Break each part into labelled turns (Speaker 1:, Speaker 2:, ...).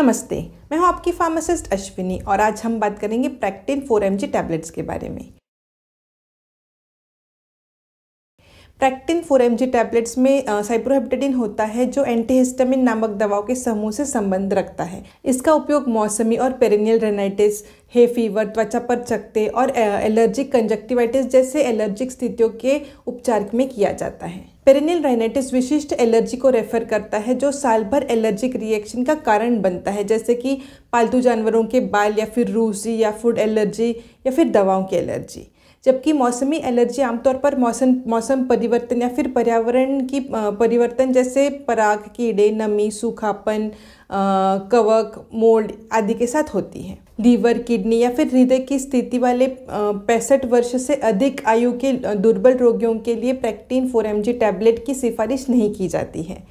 Speaker 1: नमस्ते मैं हूं आपकी फार्मासिस्ट अश्विनी और आज हम बात करेंगे प्रैक्टिन फोर एम टैबलेट्स के बारे में प्रैक्टिन फोर एम टैबलेट्स में साइप्रोहेप्टेडिन होता है जो एंटीहिस्टामिन नामक दवाओं के समूह से संबंध रखता है इसका उपयोग मौसमी और पेरिनियल रेनाइटिस हे फीवर त्वचा पर चकते और एलर्जिक कंजक्टिवाइटिस जैसे एलर्जिक स्थितियों के उपचार में किया जाता है पेरिनियल राइनाइटिस विशिष्ट एलर्जी को रेफर करता है जो साल भर एलर्जिक रिएक्शन का कारण बनता है जैसे कि पालतू जानवरों के बाल या फिर रूसी या फूड एलर्जी या फिर दवाओं की एलर्जी जबकि मौसमी एलर्जी आमतौर पर मौसम मौसम परिवर्तन या फिर पर्यावरण की परिवर्तन जैसे पराग कीड़े नमी सूखापन कवक मोल्ड आदि के साथ होती है लीवर किडनी या फिर हृदय की स्थिति वाले पैंसठ वर्ष से अधिक आयु के दुर्बल रोगियों के लिए प्रैक्टीन फोर एम टैबलेट की सिफारिश नहीं की जाती है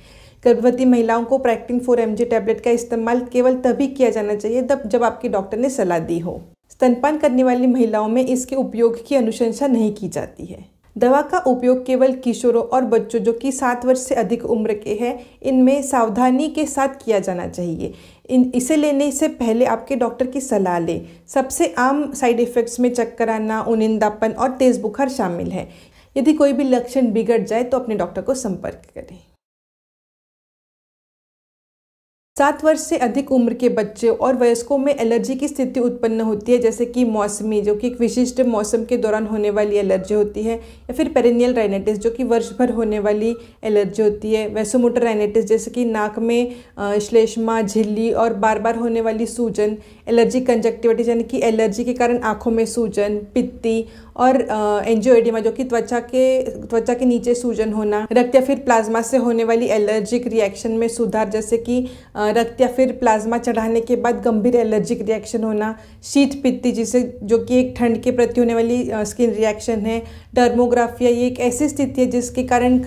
Speaker 1: गर्भवती महिलाओं को प्रैक्टीन फोर एम टैबलेट का इस्तेमाल केवल तभी किया जाना चाहिए जब आपके डॉक्टर ने सलाह दी हो स्तनपान करने वाली महिलाओं में इसके उपयोग की अनुशंसा नहीं की जाती है दवा का उपयोग केवल किशोरों और बच्चों जो कि सात वर्ष से अधिक उम्र के हैं इनमें सावधानी के साथ किया जाना चाहिए इन इसे लेने से पहले आपके डॉक्टर की सलाह लें सबसे आम साइड इफ़ेक्ट्स में चक्कर आना उनिंदापन और तेज़ बुखार शामिल है यदि कोई भी लक्षण बिगड़ जाए तो अपने डॉक्टर को संपर्क करें सात वर्ष से अधिक उम्र के बच्चे और वयस्कों में एलर्जी की स्थिति उत्पन्न होती है जैसे कि मौसमी जो कि एक विशिष्ट मौसम के दौरान होने वाली एलर्जी होती है या फिर पेरेनियल राइनेटिस जो कि वर्ष भर होने वाली एलर्जी होती है वैसोमोटर राइनेटिस जैसे कि नाक में श्लेष्मा झिल्ली और बार बार होने वाली सूजन एलर्जी कंजक्टिविटी यानी कि एलर्जी के कारण आँखों में सूजन पित्ती और एंजियोएडिमा जो कि त्वचा के त्वचा के नीचे सूजन होना रक्त या फिर प्लाज्मा से होने वाली एलर्जिक रिएक्शन में सुधार जैसे कि रक्त या फिर प्लाज्मा चढ़ाने के बाद गंभीर एलर्जिक रिएक्शन होना शीत पित्ती जिसे जो कि एक ठंड के प्रति होने वाली स्किन रिएक्शन है डर्मोग्राफिया ये एक ऐसी स्थिति है जिसके कारण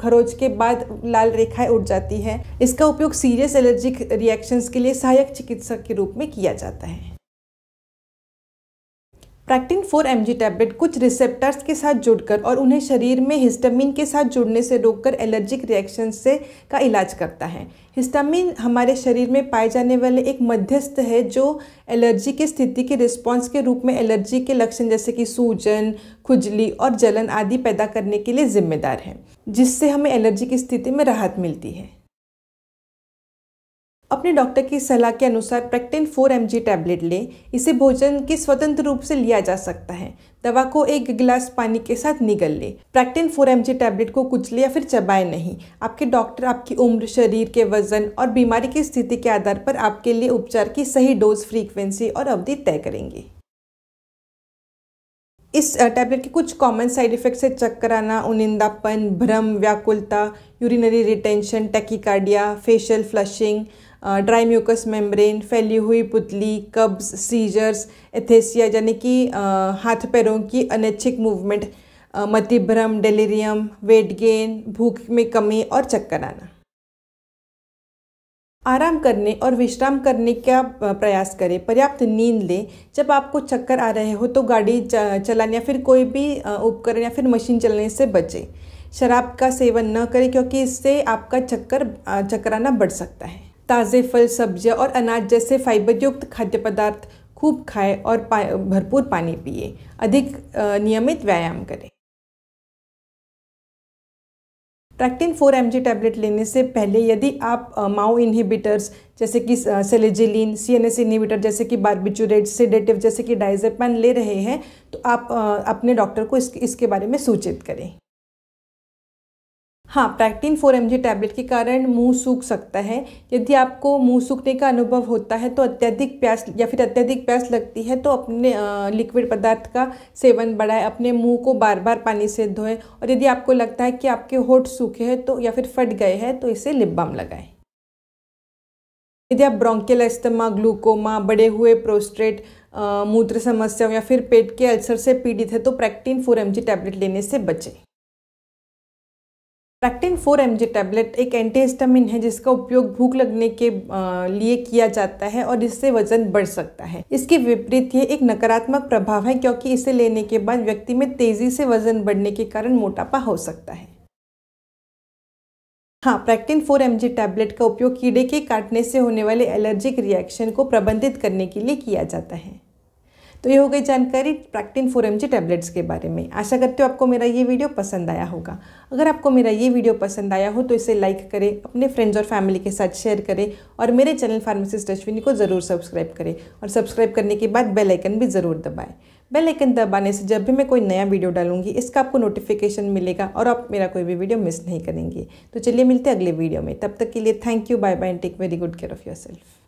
Speaker 1: खरोच के बाद लाल रेखाएं उठ जाती है इसका उपयोग सीरियस एलर्जिक रिएक्शंस के लिए सहायक चिकित्सक के रूप में किया जाता है प्रैक्टिन 4 एम टैबलेट कुछ रिसेप्टर्स के साथ जुड़कर और उन्हें शरीर में हिस्टामिन के साथ जुड़ने से रोककर एलर्जिक रिएक्शन से का इलाज करता है हिस्टामिन हमारे शरीर में पाए जाने वाले एक मध्यस्थ है जो एलर्जी की स्थिति के रिस्पॉन्स के रूप में एलर्जी के लक्षण जैसे कि सूजन खुजली और जलन आदि पैदा करने के लिए जिम्मेदार है जिससे हमें एलर्जी की स्थिति में राहत मिलती है अपने डॉक्टर की सलाह के अनुसार प्रेक्टिन 4 एम जी टैबलेट लें इसे भोजन के स्वतंत्र रूप से लिया जा सकता है दवा को एक गिलास पानी के साथ निगल लें प्रेक्टिन 4 एम जी टैबलेट को कुचले या फिर चबाए नहीं आपके डॉक्टर आपकी उम्र शरीर के वजन और बीमारी की स्थिति के आधार पर आपके लिए उपचार की सही डोज फ्रीक्वेंसी और अवधि तय करेंगे इस टैबलेट के कुछ कॉमन साइड इफेक्ट्स है चक्कर आना उनिंदापन भ्रम व्याकुलता urinary retention tachycardia facial flushing dry mucous membrane फैली हुई पुतली कब्ज सीजर्स एथेसिया यानी कि हाथ पैरों की अनैच्छिक मूवमेंट मति भ्रम वेट गेन भूख में कमी और चक्कर आना आराम करने और विश्राम करने का प्रयास करें पर्याप्त नींद लें जब आपको चक्कर आ रहे हो तो गाड़ी चलाने या फिर कोई भी उपकरण या फिर मशीन चलाने से बचें शराब का सेवन न करें क्योंकि इससे आपका चक्कर चक्कराना बढ़ सकता है ताज़े फल सब्जियां और अनाज जैसे फाइबर युक्त खाद्य पदार्थ खूब खाएं और पा, भरपूर पानी पिए अधिक नियमित व्यायाम करें ट्रैक्टिन फोर एम टैबलेट लेने से पहले यदि आप माओ इनहिबिटर्स जैसे कि selegiline C N S inhibitor जैसे कि बारबिचूरेट सेडेटिव जैसे कि डाइजेपैन ले रहे हैं तो आप अपने डॉक्टर को इस, इसके बारे में सूचित करें हाँ पैक्टिन फोर एम टैबलेट के कारण मुंह सूख सकता है यदि आपको मुंह सूखने का अनुभव होता है तो अत्यधिक प्यास या फिर अत्यधिक प्यास लगती है तो अपने लिक्विड पदार्थ का सेवन बढ़ाएं अपने मुंह को बार बार पानी से धोएं और यदि आपको लगता है कि आपके होठ सूखे हैं तो या फिर फट गए हैं तो इसे लिप बाम लगाएं यदि आप ब्रोंकियल अस्थमा ग्लूकोमा बड़े हुए प्रोस्ट्रेट मूत्र समस्या या फिर पेट के अल्सर से पीड़ित है तो प्रैक्टीन फोर एम टैबलेट लेने से बचें प्रैक्टिन फोर एम टैबलेट एक एंटीहिस्टामिन है जिसका उपयोग भूख लगने के लिए किया जाता है और इससे वजन बढ़ सकता है इसके विपरीत ये एक नकारात्मक प्रभाव है क्योंकि इसे लेने के बाद व्यक्ति में तेजी से वजन बढ़ने के कारण मोटापा हो सकता है हाँ प्रैक्टिन फोर एम टैबलेट का उपयोग कीड़े के काटने से होने वाले एलर्जिक रिएक्शन को प्रबंधित करने के लिए किया जाता है तो ये हो गई जानकारी प्रैक्टिन फोर एम टैबलेट्स के बारे में आशा करती हूँ आपको मेरा ये वीडियो पसंद आया होगा अगर आपको मेरा ये वीडियो पसंद आया हो तो इसे लाइक करें अपने फ्रेंड्स और फैमिली के साथ शेयर करें और मेरे चैनल फार्मासिस्ट अश्विनी को ज़रूर सब्सक्राइब करें और सब्सक्राइब करने के बाद बेलाइकन भी ज़रूर दबाएँ बेल आइकन दबाने से जब भी मैं कोई नया वीडियो डालूंगी इसका आपको नोटिफिकेशन मिलेगा और आप मेरा कोई भी वीडियो मिस नहीं करेंगे तो चलिए मिलते हैं अगले वीडियो में तब तक के लिए thank you bye bye and take very good care of your self